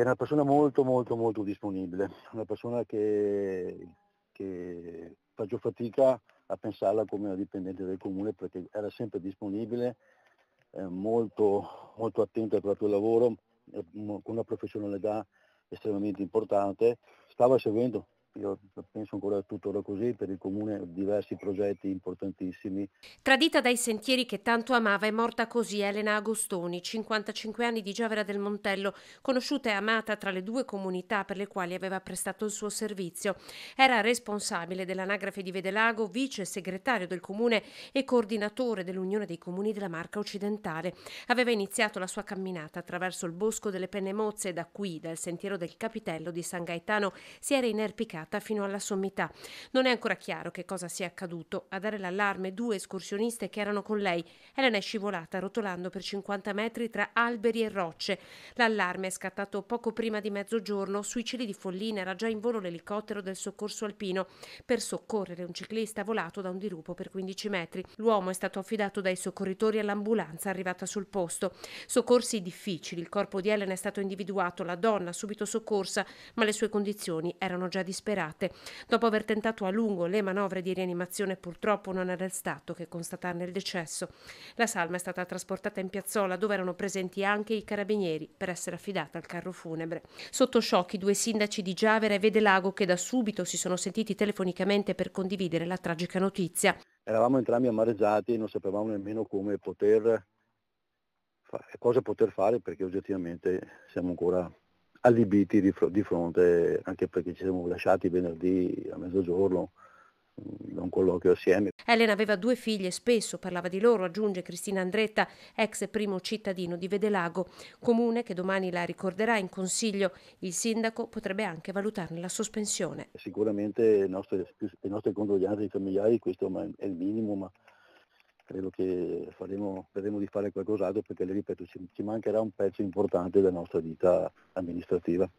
è una persona molto molto molto disponibile, una persona che, che faccio fatica a pensarla come una dipendente del comune perché era sempre disponibile, eh, molto, molto attento al proprio lavoro, eh, con una professionalità estremamente importante, stava seguendo io penso ancora tuttora così, per il comune diversi progetti importantissimi. Tradita dai sentieri che tanto amava è morta così Elena Agostoni, 55 anni di Giavera del Montello, conosciuta e amata tra le due comunità per le quali aveva prestato il suo servizio. Era responsabile dell'anagrafe di Vedelago, vice segretario del comune e coordinatore dell'Unione dei Comuni della Marca Occidentale. Aveva iniziato la sua camminata attraverso il bosco delle Penne Mozze da qui, dal sentiero del Capitello di San Gaetano, si era inerpicata nevicata fino alla sommità. Non è ancora chiaro che cosa sia accaduto. A dare l'allarme due escursioniste che erano con lei. Elena è scivolata rotolando per 50 metri tra alberi e rocce. L'allarme è scattato poco prima di mezzogiorno. Sui cieli di Follina era già in volo l'elicottero del soccorso alpino per soccorrere un ciclista volato da un dirupo per 15 metri. L'uomo è stato affidato dai soccorritori all'ambulanza arrivata sul posto. Soccorsi difficili. Il corpo di Elena è stato individuato, la donna subito soccorsa, ma le sue condizioni erano già disperate disperate. Dopo aver tentato a lungo le manovre di rianimazione purtroppo non era stato che constatarne il decesso. La salma è stata trasportata in piazzola dove erano presenti anche i carabinieri per essere affidata al carro funebre. Sotto shock i due sindaci di Giavera e Vedelago che da subito si sono sentiti telefonicamente per condividere la tragica notizia. Eravamo entrambi amareggiati e non sapevamo nemmeno come poter, cosa poter fare perché oggettivamente siamo ancora allibiti di, di fronte, anche perché ci siamo lasciati venerdì a mezzogiorno mm, da un colloquio assieme. Elena aveva due figlie, spesso parlava di loro, aggiunge Cristina Andretta, ex primo cittadino di Vedelago, comune che domani la ricorderà in consiglio. Il sindaco potrebbe anche valutarne la sospensione. Sicuramente le nostre, le nostre condoglianze ai familiari, questo è il minimo, ma credo che faremo, faremo di fare qualcos'altro perché, le ripeto, ci, ci mancherà un pezzo importante della nostra vita amministrativa.